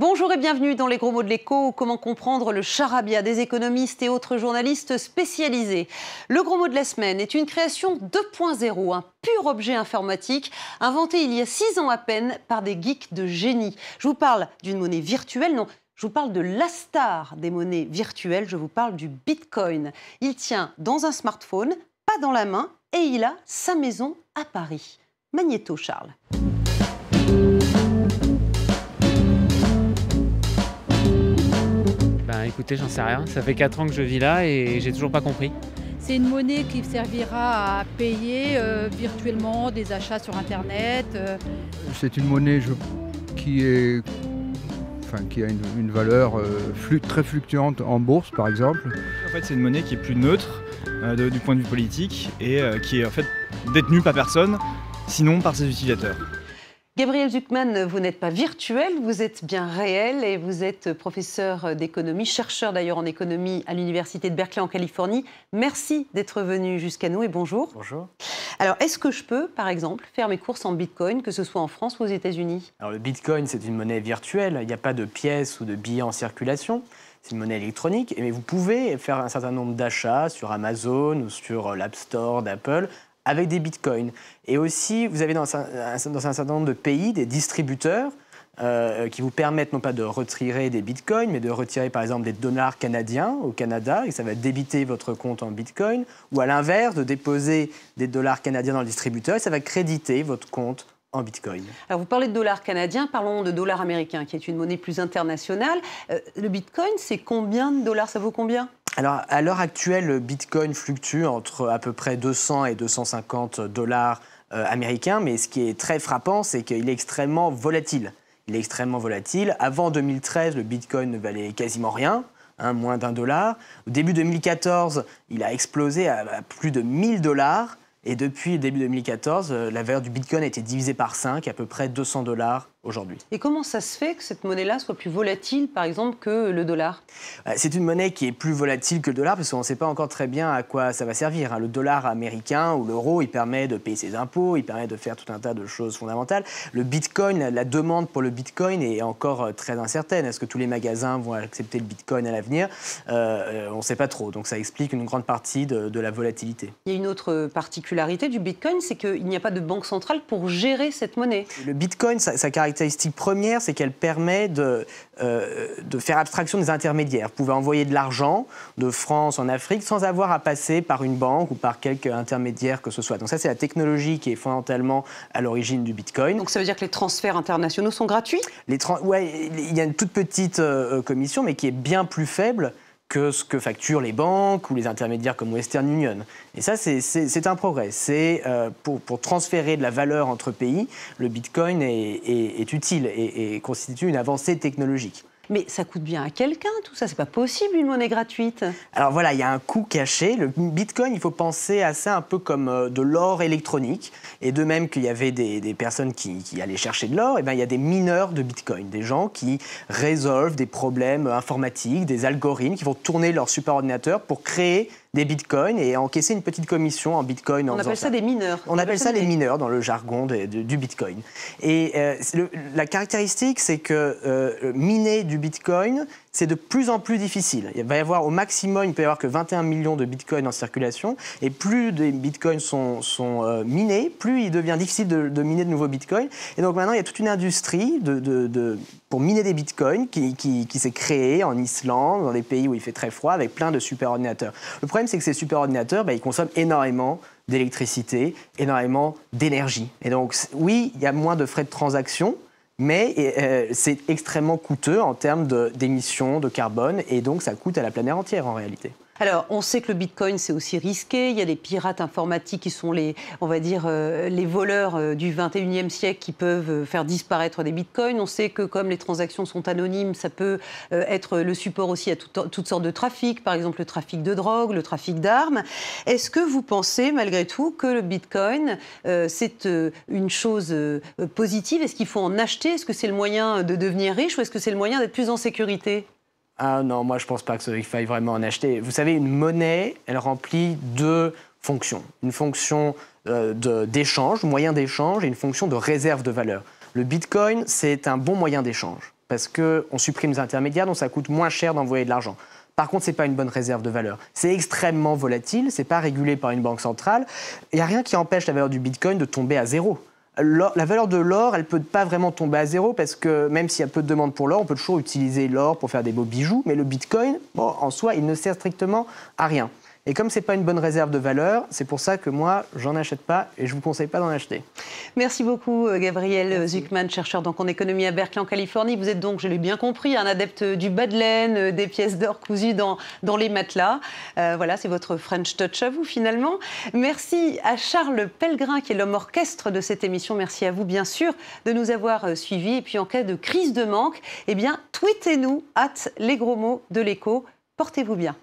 Bonjour et bienvenue dans les gros mots de l'écho, comment comprendre le charabia des économistes et autres journalistes spécialisés. Le gros mot de la semaine est une création 2.0, un pur objet informatique, inventé il y a six ans à peine par des geeks de génie. Je vous parle d'une monnaie virtuelle, non, je vous parle de la star des monnaies virtuelles, je vous parle du Bitcoin. Il tient dans un smartphone, pas dans la main, et il a sa maison à Paris. Magnéto Charles. Bah, écoutez, j'en sais rien. Ça fait 4 ans que je vis là et j'ai toujours pas compris. C'est une monnaie qui servira à payer euh, virtuellement des achats sur Internet. Euh. C'est une monnaie qui, a une, valeur euh, très fluctuante en bourse, par exemple. En fait, c'est une monnaie qui est plus neutre du point de vue politique et qui est en fait détenue par personne, sinon par ses utilisateurs. Gabriel Zuckman, vous n'êtes pas virtuel, vous êtes bien réel et vous êtes professeur d'économie, chercheur d'ailleurs en économie à l'Université de Berkeley en Californie. Merci d'être venu jusqu'à nous et bonjour. Bonjour. Alors, est-ce que je peux, par exemple, faire mes courses en bitcoin, que ce soit en France ou aux États-Unis Alors, le bitcoin, c'est une monnaie virtuelle, il n'y a pas de pièces ou de billets en circulation c'est une monnaie électronique, mais vous pouvez faire un certain nombre d'achats sur Amazon ou sur l'App Store d'Apple avec des bitcoins. Et aussi, vous avez dans un, certain nombre de pays des distributeurs euh, euh, qui vous permettent non pas de retirer des bitcoins, mais de retirer par exemple des dollars canadiens au Canada, et ça va débiter votre compte en bitcoin, ou à l'inverse, de déposer des dollars canadiens dans le distributeur, et ça va créditer votre compte Bitcoin. Alors vous parlez de dollars canadiens, parlons de dollars américains, qui est une monnaie plus internationale. Euh, le Bitcoin, c'est combien de dollars Ça vaut combien alors, à l'heure actuelle, le Bitcoin fluctue entre à peu près 200 et 250 dollars euh, américains, mais ce qui est très frappant, c'est qu'il est extrêmement volatile. Il est extrêmement volatile. Avant 2013, le Bitcoin ne valait quasiment rien. Hein, moins d'un dollar. Au début 2014, il a explosé à plus de 1000 dollars. Et depuis début 2014, euh, la valeur du Bitcoin a été divisée par 5, à peu près 200 dollars aujourd'hui. Et comment ça se fait que cette monnaie-là soit plus volatile, par exemple, que le dollar euh, C'est une monnaie qui est plus volatile que le dollar, parce qu'on ne sait pas encore très bien à quoi ça va servir. Hein. Le dollar américain ou l'euro, il permet de payer ses impôts, il permet de faire tout un tas de choses fondamentales. Le bitcoin, la demande pour le bitcoin est encore euh, très incertaine. Est-ce que tous les magasins vont accepter le bitcoin à l'avenir euh, On ne sait pas trop. Donc ça explique une grande partie de, la volatilité. Il y a une autre particularité du bitcoin, c'est qu'il n'y a pas de banque centrale pour gérer cette monnaie. Le bitcoin, ça, ça caractéristique première, c'est qu'elle permet euh, de, faire abstraction des intermédiaires. Vous pouvez envoyer de l'argent de France en Afrique sans avoir à passer par une banque ou par quelque intermédiaire que ce soit. Donc ça, c'est la technologie qui est fondamentalement à l'origine du Bitcoin. Donc ça veut dire que les transferts internationaux sont gratuits Oui, il y a une toute petite euh, euh, commission, mais qui est bien plus faible que ce que facturent les banques ou les intermédiaires comme Western Union. Et ça, c'est un progrès. C'est euh, pour, transférer de la valeur entre pays, le Bitcoin est, utile et constitue une avancée technologique. Mais ça coûte bien à quelqu'un, tout ça. C'est pas possible, une monnaie gratuite. Alors voilà, il y a un coût caché. Le bitcoin, il faut penser à ça un peu comme euh, de l'or électronique. Et de même qu'il y avait des, personnes qui, allaient chercher de l'or, et eh bien il y a des mineurs de bitcoin, des gens qui résolvent des problèmes euh, informatiques, des algorithmes, qui vont tourner leur ordinateur pour créer des bitcoins et encaisser une petite commission en bitcoin. On appelle ça, des mineurs. On, appelle ça les mineurs dans le jargon du bitcoin. Et euh, la caractéristique, c'est que euh, miner du bitcoin, c'est de plus en plus difficile. Il va y avoir au maximum, il ne peut y avoir que 21 millions de bitcoins en circulation. Et plus des bitcoins sont, euh, minés, plus il devient difficile de, miner de nouveaux bitcoins. Et donc maintenant, il y a toute une industrie pour miner des bitcoins qui, s'est créée en Islande, dans des pays où il fait très froid, avec plein de superordinateurs. Le problème, c'est que ces superordinateurs, ordinateurs bah, ils consomment énormément d'électricité, énormément d'énergie. Et donc, oui, il y a moins de frais de transaction mais euh, c'est extrêmement coûteux en termes d'émissions de, carbone et donc ça coûte à la planète entière en réalité. Alors, on sait que le Bitcoin, c'est aussi risqué. Il y a des pirates informatiques qui sont les, on va dire, euh, les voleurs euh, du 21e siècle qui peuvent euh, faire disparaître des Bitcoins. On sait que comme les transactions sont anonymes, ça peut être le support aussi à toutes sortes de trafics, par exemple le trafic de drogue, le trafic d'armes. Est-ce que vous pensez, malgré tout, que le Bitcoin, c'est une chose positive Est-ce qu'il faut en acheter Est-ce que c'est le moyen de devenir riche ou est-ce que c'est le moyen d'être plus en sécurité ah non, moi je pense pas qu'il faille vraiment en acheter. Vous savez, une monnaie, elle remplit deux fonctions. Une fonction euh, d'échange, moyen d'échange, et une fonction de réserve de valeur. Le Bitcoin, c'est un bon moyen d'échange parce qu'on supprime les intermédiaires, donc ça coûte moins cher d'envoyer de l'argent. Par contre, ce n'est pas une bonne réserve de valeur. C'est extrêmement volatile, ce n'est pas régulé par une banque centrale. Il n'y a rien qui empêche la valeur du Bitcoin de tomber à zéro la valeur de l'or, elle peut pas vraiment tomber à zéro parce que même s'il y a peu de demandes pour l'or, on peut toujours utiliser l'or pour faire des beaux bijoux, mais le bitcoin, bon, en soi, il ne sert strictement à rien. Et comme c'est pas une bonne réserve de valeur, c'est pour ça que moi, j'en achète pas et je vous conseille pas d'en acheter. Merci beaucoup, euh, Gabriel Zuckman, chercheur dans en économie à Berkeley, en Californie. Vous êtes donc, je l'ai bien compris, un adepte du bas de laine, euh, des pièces d'or cousues dans, dans les matelas. Euh, voilà, c'est votre French touch à vous finalement. Merci à Charles Pellegrin, qui est l'homme orchestre de cette émission. Merci à vous, bien sûr, de nous avoir suivis. Et puis, en cas de crise de manque, eh bien, tweetez-nous, hâte les gros mots de l'écho. Portez-vous bien.